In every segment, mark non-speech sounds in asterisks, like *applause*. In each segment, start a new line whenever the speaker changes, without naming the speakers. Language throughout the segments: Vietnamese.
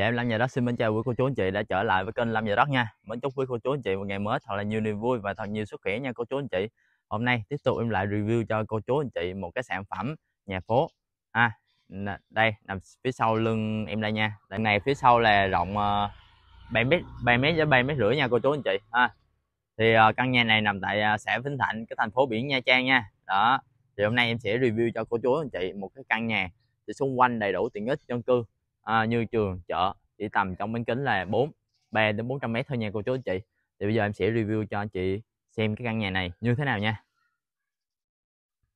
Dạ em Lam Nhà Đất xin mến chào quý cô chú anh chị đã trở lại với kênh Lam Nhà Đất nha Mến chúc quý cô chú anh chị một ngày mới thật là nhiều niềm vui và thật nhiều sức khỏe nha cô chú anh chị Hôm nay tiếp tục em lại review cho cô chú anh chị một cái sản phẩm nhà phố à, Đây nằm phía sau lưng em đây nha Đây này phía sau là rộng uh, ờ, 7 mét, 7 mét đến 7 mét rưỡi nha cô chú anh chị à, Thì uh, căn nhà này nằm tại uh, xã Vĩnh Thạnh, cái thành phố biển Nha Trang nha Đó Thì hôm nay em sẽ review cho cô chú anh chị một cái căn nhà thì xung quanh đầy đủ tiện ích dân cư à, như trường chợ chỉ tầm trong bán kính là 4 3 đến 400 mét thôi nha cô chú anh chị thì bây giờ em sẽ review cho anh chị xem cái căn nhà này như thế nào nha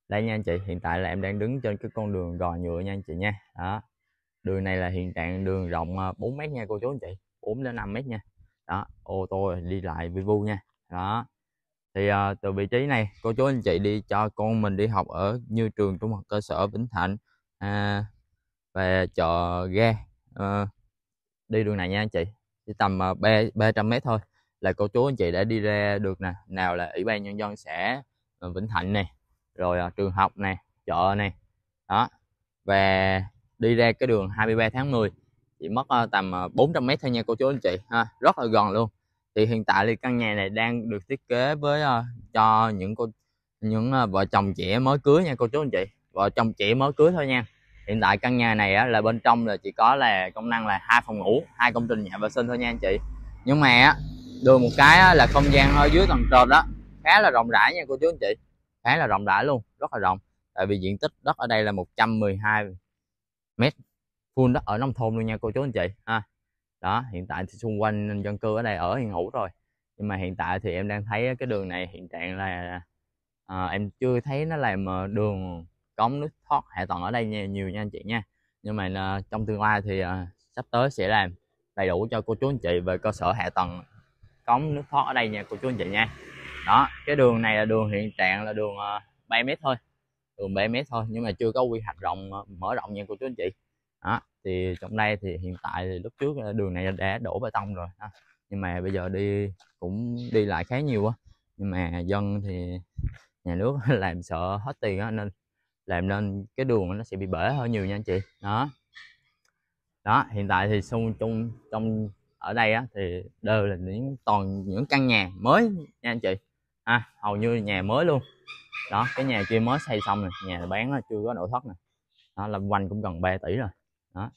đây nha anh chị hiện tại là em đang đứng trên cái con đường gò nhựa nha anh chị nha đó đường này là hiện trạng đường rộng 4 à, mét nha cô chú anh chị 4 đến 5 mét nha đó ô tô đi lại vi vu nha đó thì uh, từ vị trí này cô chú anh chị đi cho con mình đi học ở như trường trung học cơ sở Vĩnh Thạnh à, về chợ ga à, đi đường này nha anh chị chỉ tầm ờ, ba trăm mét thôi là cô chú anh chị đã đi ra được nè nào là ủy ban nhân dân xã ờ, Vĩnh Thạnh này rồi à, trường học này chợ này đó và đi ra cái đường 23 tháng 10 chỉ mất à, tầm 400 mét thôi nha cô chú anh chị ha rất là gần luôn thì hiện tại thì căn nhà này đang được thiết kế với à, cho những cô những à, vợ chồng trẻ mới cưới nha cô chú anh chị vợ chồng trẻ mới cưới thôi nha hiện tại căn nhà này á, là bên trong là chỉ có là công năng là hai phòng ngủ hai công trình nhà vệ sinh thôi nha anh chị nhưng mà á, được một cái á, là không gian ở dưới tầng trệt đó khá là rộng rãi nha cô chú anh chị khá là rộng rãi luôn rất là rộng tại vì diện tích đất ở đây là 112 mét full đất ở nông thôn luôn nha cô chú anh chị ha đó hiện tại thì xung quanh dân cư ở đây ở hiện hữu rồi nhưng mà hiện tại thì em đang thấy cái đường này hiện trạng là à, em chưa thấy nó làm ờ, đường cống nước thoát hạ tầng ở đây nhiều, nhiều nha anh chị nha nhưng mà ờ, trong tương lai thì ờ, sắp tới sẽ làm đầy đủ cho cô chú anh chị về cơ sở hạ tầng cống nước thoát ở đây nha cô chú anh chị nha đó cái đường này là đường hiện trạng là đường à, ờ, 3 mét thôi đường 3 mét thôi nhưng mà chưa có quy hoạch rộng mở rộng nha cô chú anh chị đó thì trong đây thì hiện tại thì lúc trước đường này đã đổ bê tông rồi đó. nhưng mà bây giờ đi cũng đi lại khá nhiều quá nhưng mà dân thì nhà nước *laughs* làm sợ hết tiền á nên làm nên cái đường nó sẽ bị bể hơi nhiều nha anh chị đó đó hiện tại thì xung chung trong ở đây á, thì đều là những toàn những căn nhà mới nha anh chị à, hầu như nhà mới luôn đó cái nhà kia mới xây xong rồi nhà bán nó chưa có nội thất nè nó làm quanh cũng gần 3 tỷ rồi đó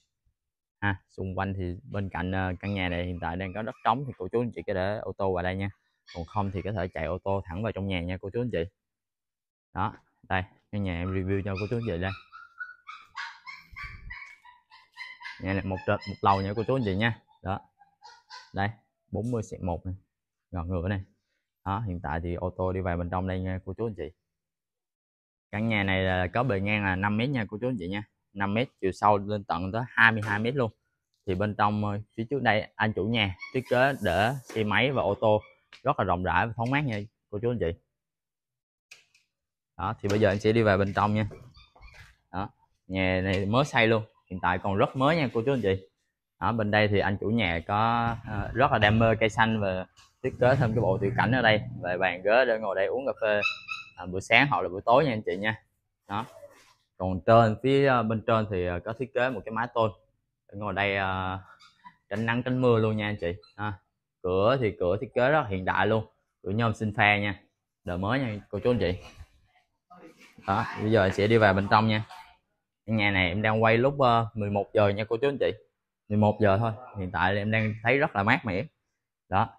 à, xung quanh thì bên cạnh ờ, căn nhà này hiện tại đang có đất trống thì cô chú anh chị có để ô tô vào đây nha còn không thì có thể chạy ô tô thẳng vào trong nhà nha cô chú anh chị đó đây căn nhà em review cho cô chú chị đây Nhà này một, trệt một lầu nha cô chú anh chị nha Đó Đây 40 mươi 1 này Gòn ngựa này Đó hiện tại thì ô tô đi vào bên trong đây nha cô chú anh chị Căn nhà này là có bề ngang là 5 mét nha cô chú anh chị nha 5 mét chiều sâu lên tận tới 22 mét luôn thì bên trong ờ, phía trước đây anh chủ nhà thiết kế để xe máy và ô tô rất là rộng rãi và thoáng mát nha cô chú anh chị đó thì bây giờ em sẽ đi vào bên trong nha đó nhà này mới xây luôn hiện tại còn rất mới nha cô chú anh chị ở bên đây thì anh chủ nhà có uh, rất là đam mê cây xanh và thiết kế thêm cái bộ tiểu cảnh ở đây về bàn ghế để ngồi đây uống cà phê à, buổi sáng hoặc là buổi tối nha anh chị nha đó còn trên phía ờ, bên trên thì ờ, có thiết kế một cái mái tôn để ngồi đây uh, tránh nắng tránh mưa luôn nha anh chị à, cửa thì cửa thiết kế rất hiện đại luôn cửa nhôm sinh pha nha đời mới nha cô chú anh chị đó bây giờ sẽ đi vào bên trong nha nhà này em đang quay lúc 11 ờ, giờ nha cô chú anh chị 11 giờ thôi hiện tại em đang thấy rất là mát mẻ đó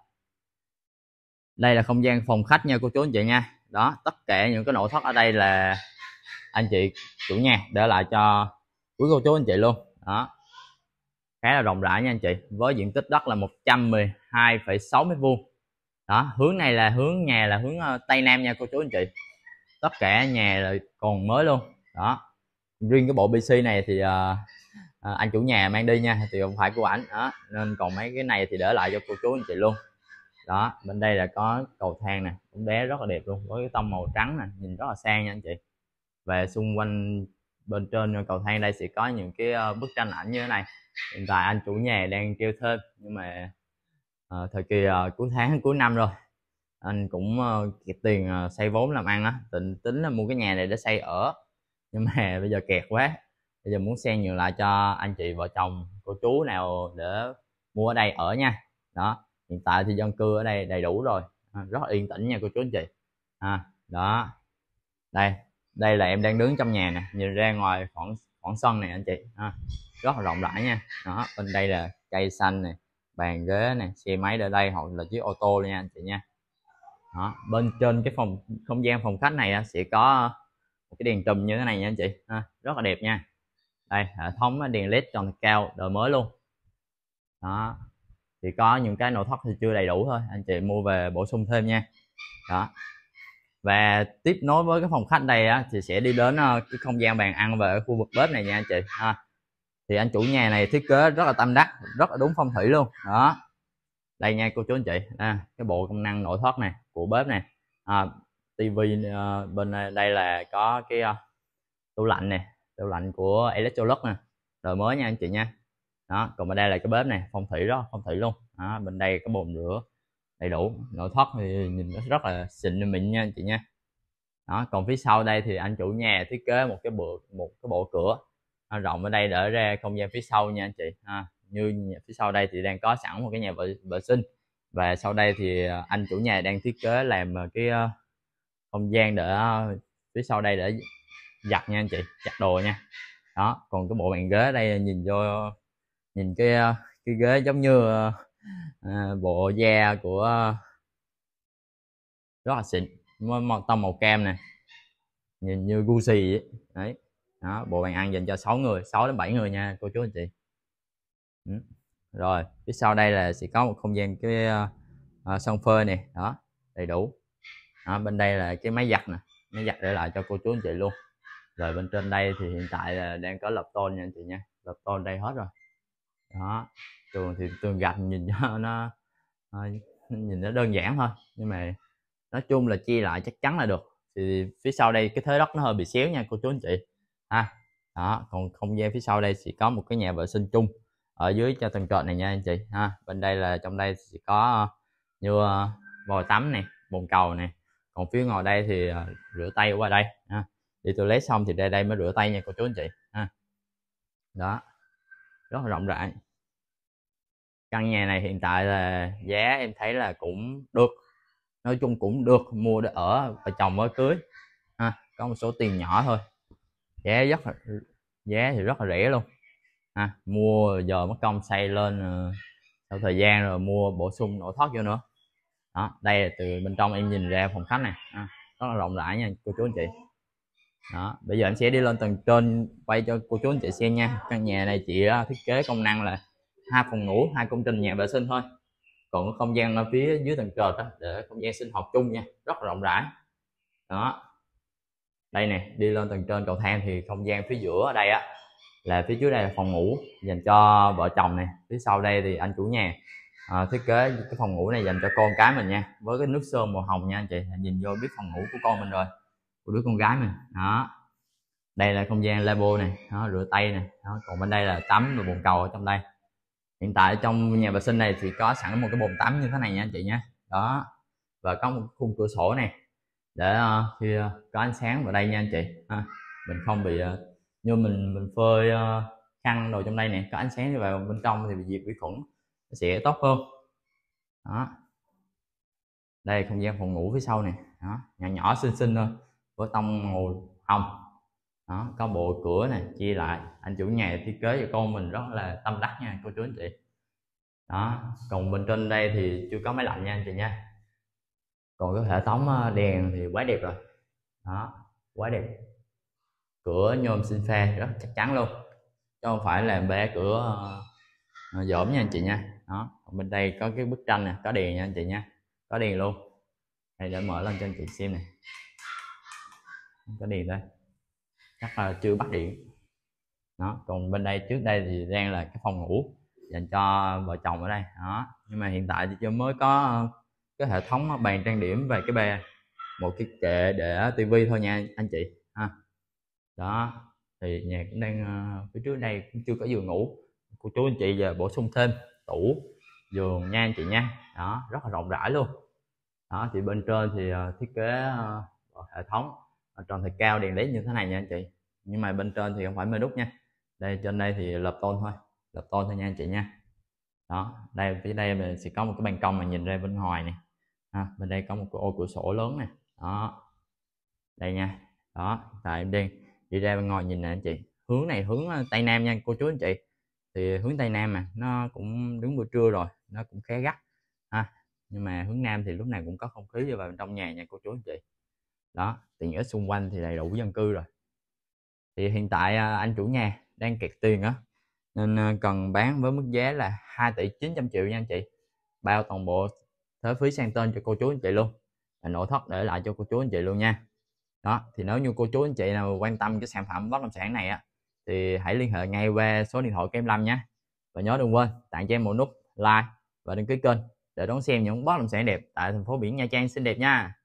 đây là không gian phòng khách nha cô chú anh chị nha đó tất cả những cái nội thất ở đây là anh chị chủ nhà để lại cho quý cô chú anh chị luôn đó khá là rộng rãi nha anh chị với diện tích đất là 112,6 mét vuông đó hướng này là hướng nhà là hướng ờ, tây nam nha cô chú anh chị tất cả nhà là còn mới luôn đó riêng cái bộ pc này thì à, à, anh chủ nhà mang đi nha thì không phải của ảnh đó nên còn mấy cái này thì để lại cho cô chú anh chị luôn đó bên đây là có cầu thang nè cũng bé rất là đẹp luôn với cái tông màu trắng nè nhìn rất là sang nha anh chị về xung quanh bên trên cầu thang đây sẽ có những cái ờ, bức tranh ảnh như thế này hiện tại anh chủ nhà đang kêu thêm nhưng mà à, thời kỳ à, cuối tháng cuối năm rồi anh cũng ờ, kịp tiền ờ, xây vốn làm ăn á tính tính là mua cái nhà này để xây ở nhưng mà *laughs* bây giờ kẹt quá bây giờ muốn xe nhiều lại cho anh chị vợ chồng cô chú nào để mua ở đây ở nha đó hiện tại thì dân cư ở đây đầy đủ rồi à, rất yên tĩnh nha cô chú anh chị à, đó đây đây là em đang đứng trong nhà nè nhìn ra ngoài khoảng khoảng sân này anh chị à, rất là rộng rãi nha đó bên đây là cây xanh này bàn ghế này xe máy ở đây hoặc là chiếc ô tô nha anh chị nha đó. bên trên cái phòng không gian phòng khách này sẽ có một cái đèn trùm như thế này nha anh chị ha. rất là đẹp nha đây hệ thống đèn led tròn cao đời mới luôn đó thì có những cái nội thất thì chưa đầy đủ thôi anh chị mua về bổ sung thêm nha đó và tiếp nối với cái phòng khách đây á, thì sẽ đi đến ờ, cái không gian bàn ăn về khu vực bếp này nha anh chị ha thì anh chủ nhà này thiết kế rất là tâm đắc rất là đúng phong thủy luôn đó đây nha cô chú anh chị à, cái bộ công năng nội thất này của bếp này à, tivi à, ờ, bên đây, ờ, đây là có cái à, tủ lạnh này tủ lạnh của Electrolux nè đời mới nha anh chị nha đó còn bên đây là cái bếp này phong thủy đó phong thủy luôn đó, bên đây có bồn rửa đầy đủ nội thất thì nhìn nó rất là xịn mịn nha anh chị nha đó còn phía sau đây thì anh chủ nhà thiết kế một cái bộ một cái bộ cửa rộng ở đây để ra không gian phía sau nha anh chị ha à, như phía sau đây thì đang có sẵn một cái nhà vệ, vệ sinh và sau đây thì à, anh chủ nhà đang thiết kế làm à, cái à, không gian để phía sau đây để giặt nha anh chị giặt đồ nha đó còn cái bộ bàn ghế đây nhìn vô nhìn cái cái ghế giống như bộ da của rất là xịn một tông màu cam nè nhìn như gucci ấy. đấy đó bộ bàn ăn dành cho 6 người 6 đến 7 người nha cô chú anh chị Ừ. rồi phía sau đây là sẽ có một không gian cái uh, sân phơi này đó đầy đủ đó, bên đây là cái máy giặt nè máy giặt để lại cho cô chú anh chị luôn rồi bên trên đây thì hiện tại là đang có lập tôn nha anh chị nha lập tôn đây hết rồi đó tường thì tường gạch nhìn cho *laughs* nó ờ, nhìn nó đơn giản thôi nhưng mà nói chung là chia lại chắc chắn là được thì phía sau đây cái thế đất nó hơi bị xéo nha cô chú anh chị ha à, đó còn không gian phía sau đây sẽ có một cái nhà vệ sinh chung ở dưới cho từng cột này nha anh chị ha bên đây là trong đây sẽ có ờ, như vòi ờ, tắm này bồn cầu này còn phía ngồi đây thì ờ, rửa tay qua đây ha đi lấy xong thì đây đây mới rửa tay nha cô chú anh chị ha đó rất là rộng rãi căn nhà này hiện tại là giá em thấy là cũng được nói chung cũng được mua để ở và chồng mới cưới ha có một số tiền nhỏ thôi giá rất là giá thì rất là rẻ luôn ha mua giờ mất công xây lên ờ, sau thời gian rồi mua bổ sung nội thất vô nữa đó đây là từ bên trong em nhìn ra phòng khách này à, rất là rộng rãi nha cô chú anh chị đó bây giờ em sẽ đi lên tầng trên quay cho cô chú anh chị xem nha căn nhà này chị ờ, thiết kế công năng là hai phòng ngủ hai công trình nhà vệ sinh thôi còn không gian ở phía dưới tầng trệt đó để không gian sinh hoạt chung nha rất là rộng rãi đó đây nè đi lên tầng trên cầu thang thì không gian phía giữa ở đây á là phía trước đây là phòng ngủ dành cho vợ chồng này phía sau đây thì anh chủ nhà à, thiết kế cái phòng ngủ này dành cho con cái mình nha với cái nước sơn màu hồng nha anh chị nhìn vô biết phòng ngủ của con mình rồi của đứa con gái mình đó đây là không gian labo này đó, rửa tay này đó. còn bên đây là tắm và bồn cầu ở trong đây hiện tại trong nhà vệ sinh này thì có sẵn một cái bồn tắm như thế này nha anh chị nhé đó và có một khung cửa sổ này để uh, khi uh, có ánh sáng vào đây nha anh chị ha. mình không bị uh, như mình mình phơi uh, khăn đồ trong đây nè có ánh sáng đi vào bên trong thì bị diệt vi khuẩn sẽ tốt hơn đó đây không gian phòng ngủ phía sau nè nhỏ nhỏ xinh xinh thôi với tông màu hồng đó có bộ cửa này chia lại anh chủ nhà thiết kế cho con mình rất là tâm đắc nha cô chú anh chị đó còn bên trên đây thì chưa có máy lạnh nha anh chị nha còn cái hệ thống ờ, đèn thì quá đẹp rồi đó quá đẹp cửa nhôm sinh pha rất chắc chắn luôn chứ không phải là bé cửa uh, dỗm nha anh chị nha đó bên đây có cái bức tranh nè có đèn nha anh chị nha có đèn luôn đây để mở lên cho anh chị xem nè có đèn đây chắc là chưa bắt điện đó còn bên đây trước đây thì đang là cái phòng ngủ dành cho vợ chồng ở đây đó nhưng mà hiện tại thì chưa mới có cái hệ thống bàn trang điểm về cái bè một cái kệ để tivi thôi nha anh chị ha đó thì nhà cũng đang ờ, phía trước đây cũng chưa có giường ngủ cô chú anh chị giờ bổ sung thêm tủ giường nha anh chị nha đó rất là rộng rãi luôn đó thì bên trên thì ờ, thiết kế ờ, hệ thống tròn thạch cao đèn led như thế này nha anh chị nhưng mà bên trên thì không phải mê đúc nha đây trên đây thì lập tôn thôi lập tôn thôi nha anh chị nha đó đây phía đây mình sẽ có một cái ban công mà nhìn ra bên ngoài này à, bên đây có một cái ô cửa sổ lớn này đó đây nha đó tại em đang đi ra bên ngoài nhìn nè anh chị hướng này hướng ờ, tây nam nha cô chú anh chị thì hướng tây nam mà nó cũng đúng buổi trưa rồi nó cũng khá gắt ha nhưng mà hướng nam thì lúc này cũng có không khí vô vào trong nhà nha cô chú anh chị đó tiền ở xung quanh thì đầy đủ dân cư rồi thì hiện tại ờ, anh chủ nhà đang kẹt tiền á nên ờ, cần bán với mức giá là 2 tỷ 900 triệu nha anh chị bao toàn bộ thuế phí sang tên cho cô chú anh chị luôn nội thất để lại cho cô chú anh chị luôn nha đó thì nếu như cô chú anh chị nào quan tâm cái sản phẩm bất động sản này á thì hãy liên hệ ngay qua số điện thoại kem Lâm nhé và nhớ đừng quên tặng cho em một nút like và đăng ký kênh để đón xem những bất động sản đẹp tại thành phố biển Nha Trang xinh đẹp nha